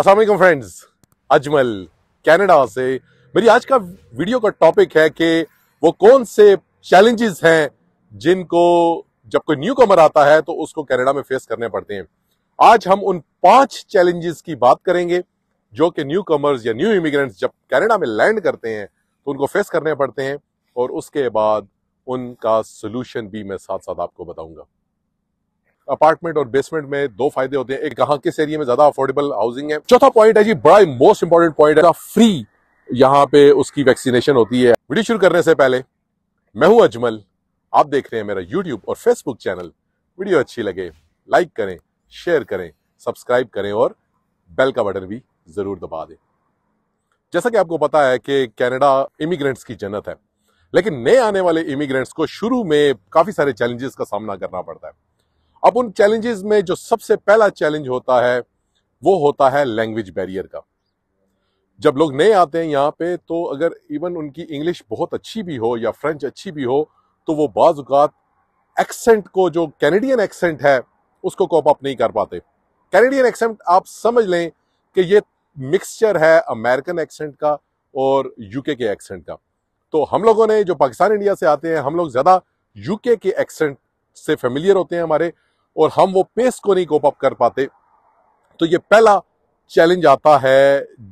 Aslam friends Ajmal Canada से मेरी आज का वीडियो का टॉपिक है कि वो कौन से चैलेंजेस हैं जिनको जब कोई न्यू कमर आता है तो उसको कनाडा में फेस करने पड़ते हैं आज हम उन पांच चैलेंजेस की बात करेंगे जो कि न्यू कमर्स या न्यू इमिग्रेंट्स जब कनाडा में लैंड करते हैं तो उनको फेस करने पड़ते हैं और उसके बाद उनका सोल्यूशन भी मैं साथ साथ आपको बताऊंगा अपार्टमेंट और बेसमेंट में दो फायदे होते हैं एक कहा किस एरिया में ज्यादा अफोर्डेबल हाउसिंग है चौथा पॉइंट है जी बड़ा मोस्ट इंपॉर्टेंट पॉइंट है फ्री यहाँ पे उसकी वैक्सीनेशन होती है वीडियो शुरू करने से पहले मैं हूं अजमल आप देख रहे हैं मेरा यूट्यूब और फेसबुक चैनल वीडियो अच्छी लगे लाइक करें शेयर करें सब्सक्राइब करें और बेल का बटन भी जरूर दबा दें जैसा कि आपको पता है कि कनाडा इमिग्रेंट्स की जन्नत है लेकिन नए आने वाले इमिग्रेंट्स को शुरू में काफ़ी सारे चैलेंजेस का सामना करना पड़ता है अब उन चैलेंजेस में जो सबसे पहला चैलेंज होता है वो होता है लैंग्वेज बैरियर का जब लोग नए आते हैं यहाँ पे तो अगर इवन उनकी इंग्लिश बहुत अच्छी भी हो या फ्रेंच अच्छी भी हो तो वो बाज़ात एक्सेंट को जो कैनेडियन एक्सेंट है उसको कॉप अप नहीं कर पाते कैनेडियन एक्सेंट आप समझ लें कि ये मिक्सचर है अमेरिकन एक्सेंट का और यूके के एक्सेंट का तो हम लोगों ने जो पाकिस्तान इंडिया से आते हैं हम लोग ज़्यादा यूके के एक्सेंट से फेमिलियर होते हैं हमारे और हम वो पेस को नहीं कोप अप कर पाते तो ये पहला चैलेंज आता है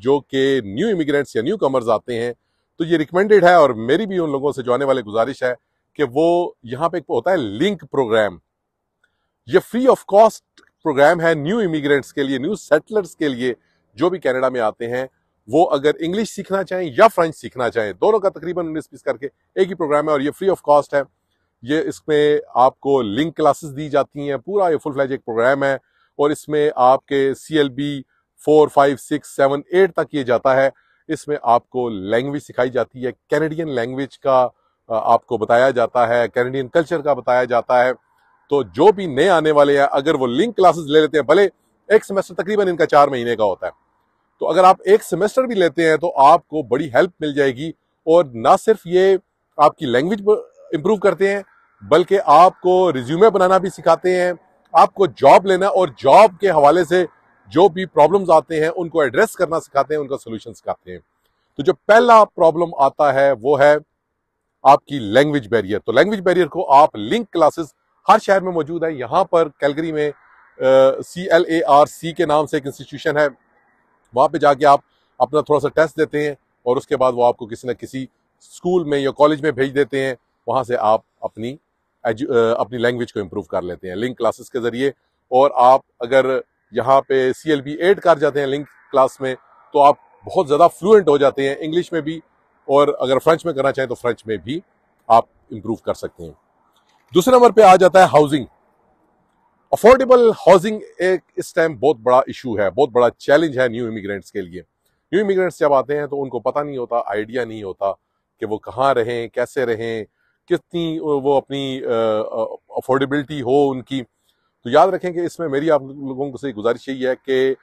जो कि न्यू इमिग्रेंट्स या न्यू कमर्स आते हैं तो ये रिकमेंडेड है और मेरी भी उन लोगों से जो आने वाले गुजारिश है कि वो यहाँ पे होता है लिंक प्रोग्राम ये फ्री ऑफ कॉस्ट प्रोग्राम है न्यू इमिग्रेंट्स के लिए न्यू सेटलर्स के लिए जो भी कनाडा में आते हैं वो अगर इंग्लिश सीखना चाहें या फ्रेंच सीखना चाहें दोनों का तकरीबन उन्नीस पीस करके एक ही प्रोग्राम है और ये फ्री ऑफ कॉस्ट है ये इसमें आपको लिंक क्लासेस दी जाती हैं पूरा ये फुल फ्लैज एक प्रोग्राम है और इसमें आपके C L B four five six seven eight तक ये जाता है इसमें आपको लैंग्वेज सिखाई जाती है कैनेडियन लैंग्वेज का आपको बताया जाता है कैनेडियन कल्चर का बताया जाता है तो जो भी नए आने वाले हैं अगर वो लिंक क्लासेस ले लेते हैं भले एक सेमेस्टर तकरीबन इनका चार महीने का होता है तो अगर आप एक सेमेस्टर भी लेते हैं तो आपको बड़ी हेल्प मिल जाएगी और ना सिर्फ ये आपकी लैंग्वेज इम्प्रूव करते हैं बल्कि आपको रिज्यूमे बनाना भी सिखाते हैं आपको जॉब लेना और जॉब के हवाले से जो भी प्रॉब्लम्स आते हैं उनको एड्रेस करना सिखाते हैं उनका सोल्यूशन सिखाते हैं तो जो पहला प्रॉब्लम आता है वो है आपकी लैंग्वेज बैरियर तो लैंग्वेज बैरियर को आप लिंक क्लासेस हर शहर में मौजूद है यहाँ पर कैलगरी में C L A R C के नाम से एक इंस्टीट्यूशन है वहाँ पे जाके आप अपना थोड़ा सा टेस्ट देते हैं और उसके बाद वो आपको किसी न किसी स्कूल में या कॉलेज में भेज देते हैं वहाँ से आप अपनी अपनी लैंग्वेज को इम्प्रूव कर लेते हैं लिंक क्लासेस के ज़रिए और आप अगर यहाँ पे सी एल बी एड कर जाते हैं लिंक क्लास में तो आप बहुत ज़्यादा फ्लुएंट हो जाते हैं इंग्लिश में भी और अगर फ्रेंच में करना चाहें तो फ्रेंच में भी आप इम्प्रूव कर सकते हैं दूसरे नंबर पे आ जाता है हाउसिंग अफोर्डेबल हाउसिंग एक इस टाइम बहुत बड़ा इशू है बहुत बड़ा चैलेंज है न्यू इमिग्रेंट्स के लिए न्यू इमिग्रेंट्स जब आते हैं तो उनको पता नहीं होता आइडिया नहीं होता कि वो कहाँ रहें कैसे रहें कितनी वो अपनी अफोर्डेबिलिटी हो उनकी तो याद रखें कि इसमें मेरी आप लोगों से गुजारिश यही है कि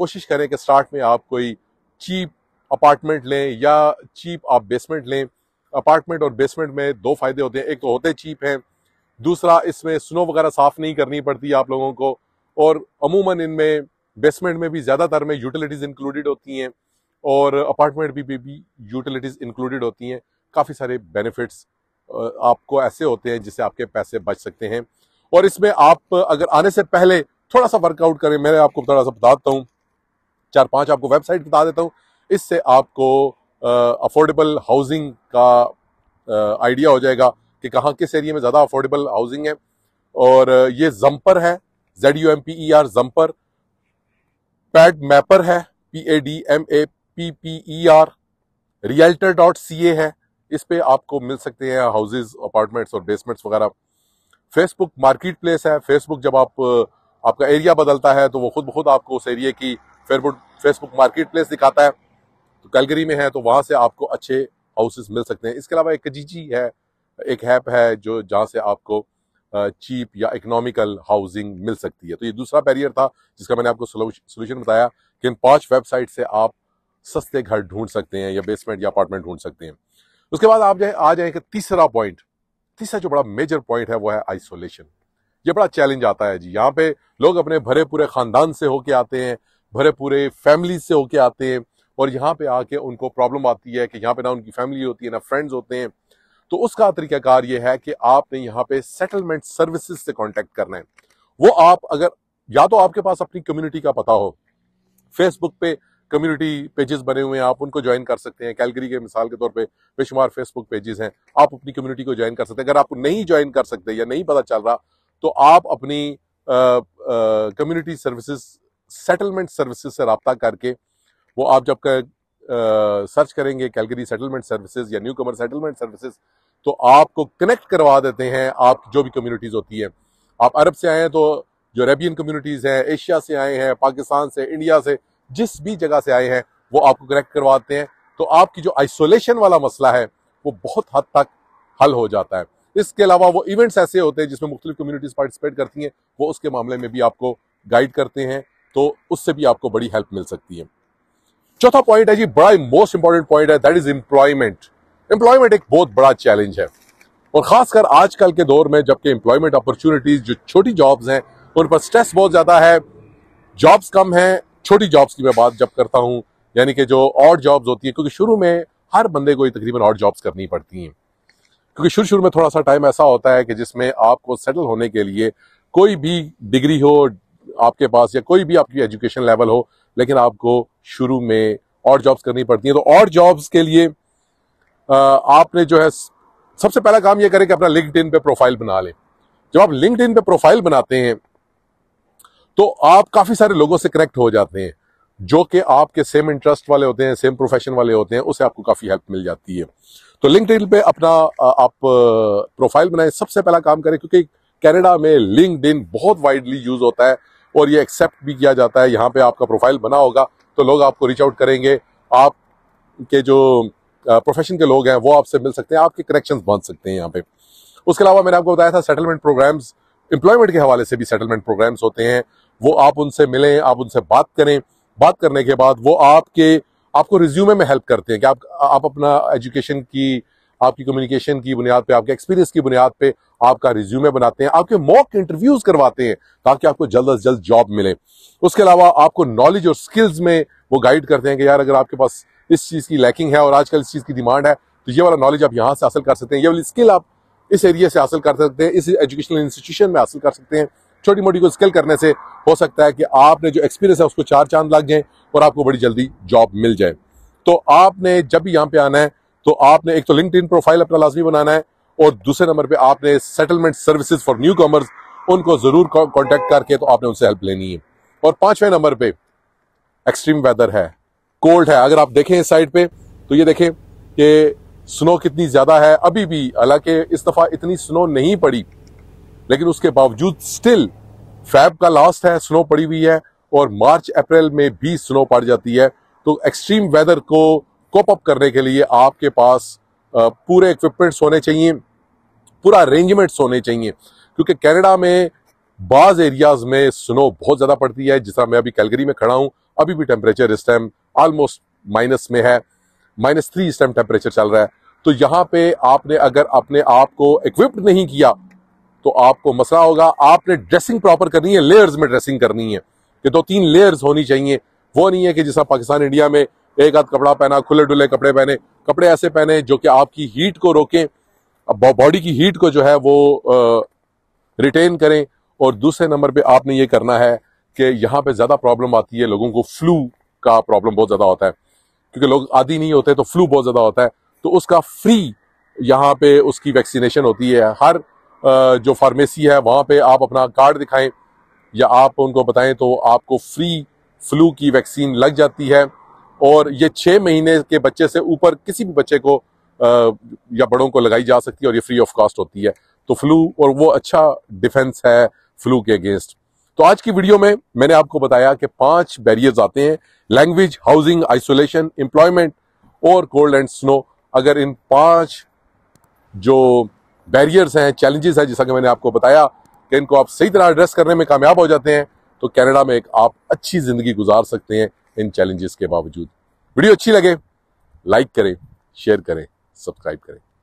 कोशिश करें कि स्टार्ट में आप कोई चीप अपार्टमेंट लें या चीप आप बेसमेंट लें अपार्टमेंट और बेसमेंट में दो फायदे होते हैं एक तो होते चीप हैं दूसरा इसमें स्नो वगैरह साफ़ नहीं करनी पड़ती आप लोगों को और अमूमन इनमें बेसमेंट में भी ज़्यादातर में यूटिलिटीज़ इंक्लूडेड होती हैं और अपार्टमेंट भी भी, भी यूटिलिटीज़ इंक्लूडेड होती हैं काफ़ी सारे बेनिफिट्स आपको ऐसे होते हैं जिससे आपके पैसे बच सकते हैं और इसमें आप अगर आने से पहले थोड़ा सा वर्कआउट करें मैं आपको थोड़ा सा बता देता हूँ चार पांच आपको वेबसाइट बता देता हूँ इससे आपको अफोर्डेबल हाउसिंग का आइडिया हो जाएगा कि कहाँ किस एरिया में ज़्यादा अफोर्डेबल हाउसिंग है और ये जम्पर है Z U M P E R Zumper PadMapper है P A D M A P P E R realtor dot C A है इस पे आपको मिल सकते हैं हाउसेज अपार्टमेंट्स और बेसमेंट्स वगैरह फेसबुक मार्केट प्लेस है फेसबुक जब आप आपका एरिया बदलता है तो वो खुद खुद आपको उस एरिया की फेसबुक मार्केट प्लेस दिखाता है तो कैलगरी में है तो वहाँ से आपको अच्छे हाउसेज मिल सकते हैं इसके अलावा एक जीजी है एक हैप है जो जहाँ से आपको चीप या इकोनॉमिकल हाउसिंग मिल सकती है तो ये दूसरा बैरियर था जिसका मैंने आपको सोल्यूशन बताया कि इन पांच वेबसाइट से आप सस्ते घर ढूंढ सकते हैं या बेसमेंट या अपार्टमेंट ढूंढ सकते हैं उसके बाद आप जाए आ जाए कि तीसरा पॉइंट तीसरा जो बड़ा मेजर पॉइंट है वो है आइसोलेशन ये बड़ा चैलेंज आता है जी यहाँ पे लोग अपने भरे पूरे खानदान से होके आते हैं भरे पूरे फैमिली से होके आते हैं और यहाँ पे आके उनको प्रॉब्लम आती है कि यहाँ पे ना उनकी फैमिली होती है ना फ्रेंड्स होते हैं तो उसका तरीकाकार ये है कि आपने यहाँ पे सेटलमेंट सर्विसेज से कांटेक्ट करना है वो आप अगर या तो आपके पास अपनी कम्युनिटी का पता हो फेसबुक पे कम्युनिटी पेजेस बने हुए हैं आप उनको ज्वाइन कर सकते हैं कैलगरी के मिसाल के तौर पे बेशुमार फेसबुक पेजेस हैं आप अपनी कम्युनिटी को ज्वाइन कर सकते हैं अगर आप नहीं ज्वाइन कर सकते या नहीं पता चल रहा तो आप अपनी कम्युनिटी सर्विसेज सेटलमेंट सर्विसेज से रबता करके वो आप जब कर, आ, सर्च करेंगे कैलगरी सेटलमेंट सर्विसेज या न्यू कमर सेटलमेंट सर्विसेज तो आपको कनेक्ट करवा देते हैं आप जो भी कम्युनिटीज़ होती हैं आप अरब से आए हैं तो जो अरेबियन कम्युनिटीज़ हैं एशिया से आए हैं पाकिस्तान से इंडिया से जिस भी जगह से आए हैं वो आपको कनेक्ट करवाते हैं तो आपकी जो आइसोलेशन वाला मसला है वो बहुत हद तक हल हो जाता है इसके अलावा वो इवेंट्स ऐसे होते हैं जिसमें मुख्तलिफ कम्युनिटीज़ पार्टिसिपेट करती हैं वो उसके मामले में भी आपको गाइड करते हैं तो उससे भी आपको बड़ी हेल्प मिल सकती है चौथा पॉइंट है जी बड़ा मोस्ट इंपॉर्टेंट पॉइंट है दैट इज एम्प्लॉयमेंट एम्प्लॉयमेंट एक बहुत बड़ा चैलेंज है और खासकर आजकल के दौर में जबकि एम्प्लॉयमेंट अपॉर्चुनिटीज जो छोटी जॉब्स हैं उन पर स्ट्रेस बहुत ज़्यादा है जॉब्स कम हैं छोटी जॉब्स की मैं बात जब करता हूँ यानी कि जो और जॉब्स होती है क्योंकि शुरू में हर बंदे को तकरीबन और जॉब्स करनी पड़ती हैं क्योंकि शुरू शुरू में थोड़ा सा टाइम ऐसा होता है कि जिसमें आपको सेटल होने के लिए कोई भी डिग्री हो आपके पास या कोई भी आपकी एजुकेशन लेवल हो लेकिन आपको शुरू में और जॉब्स करनी पड़ती हैं तो और जॉब्स के लिए आपने जो है सबसे पहला काम यह करें कि अपना लिंकड पे प्रोफाइल बना लें जब आप लिंकड पे प्रोफाइल बनाते हैं तो आप काफ़ी सारे लोगों से कनेक्ट हो जाते हैं जो कि आपके सेम इंटरेस्ट वाले होते हैं सेम प्रोफेशन वाले होते हैं उससे आपको काफ़ी हेल्प मिल जाती है तो लिंकड पे अपना आप प्रोफाइल बनाए सबसे पहला काम करें क्योंकि कनाडा में लिंकड बहुत वाइडली यूज़ होता है और ये एक्सेप्ट भी किया जाता है यहाँ पे आपका प्रोफाइल बना होगा तो लोग आपको रीच आउट करेंगे आप के जो प्रोफेशन के लोग हैं वो आपसे मिल सकते हैं आपके कनेक्शन बन सकते हैं यहाँ पे उसके अलावा मैंने आपको बताया था सेटलमेंट प्रोग्राम्स एम्प्लॉयमेंट के हवाले से भी सेटलमेंट प्रोग्राम्स होते हैं वो आप उनसे मिलें आप उनसे बात करें बात करने के बाद वो आपके आपको रिज्यूमे में हेल्प करते हैं कि आप आप अपना एजुकेशन की आपकी कम्युनिकेशन की बुनियाद पे आपके एक्सपीरियंस की बुनियाद पे आपका रिज्यूमे बनाते हैं आपके मॉक इंटरव्यूज करवाते हैं ताकि आपको जल्द अज जल्द जॉब मिले उसके अलावा आपको नॉलेज और स्किल्स में वो गाइड करते हैं कि यार अगर आपके पास इस चीज़ की लैकिंग है और आजकल इस चीज़ की डिमांड है तो ये वाला नॉलेज आप यहाँ से हासिल कर सकते हैं ये वाली स्किल आप इस एरिया से हासिल कर सकते हैं इस एजुकेशनल इंस्टीट्यूशन में हासिल कर सकते हैं छोटी मोटी को स्किल करने से हो सकता है कि आपने जो एक्सपीरियंस है उसको चार चांद लग जाए और आपको बड़ी जल्दी जॉब मिल जाए तो आपने जब भी यहाँ पे आना है तो आपने एक तो लिंकड प्रोफाइल अपना लाजमी बनाना है और दूसरे नंबर पे आपने settlement services for newcomers उनको जरूर कॉन्टेक्ट करके तो आपने उनसे हेल्प लेनी है और पांचवें नंबर पे एक्सट्रीम वेदर है कोल्ड है अगर आप देखें इस साइड पे तो ये देखें कि स्नो कितनी ज्यादा है अभी भी हालांकि इस दफा इतनी स्नो नहीं पड़ी लेकिन उसके बावजूद स्टिल फैब का लास्ट है स्नो पड़ी हुई है और मार्च अप्रैल में भी स्नो पड़ जाती है तो एक्सट्रीम वेदर को कोप अप करने के लिए आपके पास पूरे इक्विपमेंट्स होने चाहिए पूरा अरेंजमेंट्स होने चाहिए क्योंकि कनाडा में बाज़ एरियाज़ में स्नो बहुत ज़्यादा पड़ती है जिस मैं अभी कैलगरी में खड़ा हूं अभी भी टेम्परेचर इस टाइम ऑलमोस्ट माइनस में है माइनस थ्री इस टाइम टेम्परेचर चल रहा है तो यहाँ पे आपने अगर अपने आप को इक्विप्ड नहीं किया तो आपको मसला होगा आपने ड्रेसिंग प्रॉपर करनी है लेयर्स में ड्रेसिंग करनी है कि दो तीन लेयर्स होनी चाहिए वो नहीं है कि जैसा पाकिस्तान इंडिया में एक हाथ कपड़ा पहना खुले डुले कपड़े पहने कपड़े ऐसे पहने जो कि आपकी हीट को रोकें बॉडी की हीट को जो है वो रिटेन करें और दूसरे नंबर पर आपने ये करना है कि यहाँ पर ज़्यादा प्रॉब्लम आती है लोगों को फ्लू का प्रॉब्लम बहुत ज़्यादा होता है क्योंकि लोग आदि नहीं होते तो फ्लू बहुत ज़्यादा होता है तो उसका फ्री यहाँ पे उसकी वैक्सीनेशन होती है हर जो फार्मेसी है वहां पे आप अपना कार्ड दिखाएं या आप उनको बताएं तो आपको फ्री फ्लू की वैक्सीन लग जाती है और ये छः महीने के बच्चे से ऊपर किसी भी बच्चे को या बड़ों को लगाई जा सकती है और ये फ्री ऑफ कॉस्ट होती है तो फ्लू और वो अच्छा डिफेंस है फ्लू के अगेंस्ट तो आज की वीडियो में मैंने आपको बताया कि पांच बैरियर्स आते हैं लैंग्वेज हाउसिंग आइसोलेशन एम्प्लॉयमेंट और कोल्ड एंड स्नो अगर इन पांच जो बैरियर्स हैं चैलेंजेस हैं जैसा कि मैंने आपको बताया कि इनको आप सही तरह एड्रेस करने में कामयाब हो जाते हैं तो कनाडा में एक आप अच्छी ज़िंदगी गुजार सकते हैं इन चैलेंजेस के बावजूद वीडियो अच्छी लगे लाइक करें शेयर करें सब्सक्राइब करें